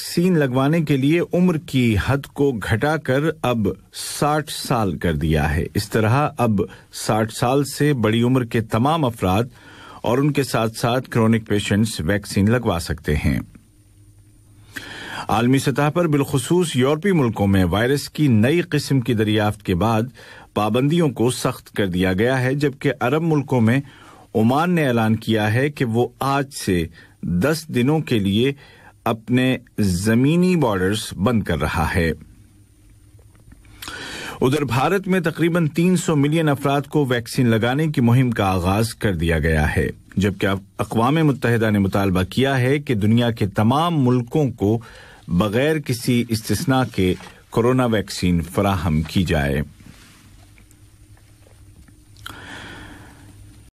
vaccine लगवाने के लिए उम्र की हद को घटाकर अब 60 साल कर दिया है इस तरह अब 60 साल से बड़ी उम्र के तमाम अफराद और उनके साथ साथ क्रोनिक पेशेंट्स वैक्सीन लगवा सकते हैं आलमी सतह पर बिलखसूस यूरोपीय मुल्कों में वायरस की नई किस्म की दरियाफ्त के बाद पाबंदियों को सख्त कर दिया गया है जबकि अरब मुल्कों में ओमान ने ऐलान किया है कि वो आज से दस दिनों के लिए अपने जमीनी बॉर्डर्स बंद कर रहा है उधर भारत में तकरीबन 300 मिलियन अफराद को वैक्सीन लगाने की मुहिम का आगाज कर दिया गया है जबकि अकवा मुतहदा ने मुतालबा किया है कि दुनिया के तमाम मुल्कों को बगैर किसी इस्तना के कोरोना वैक्सीन फराहम की जाए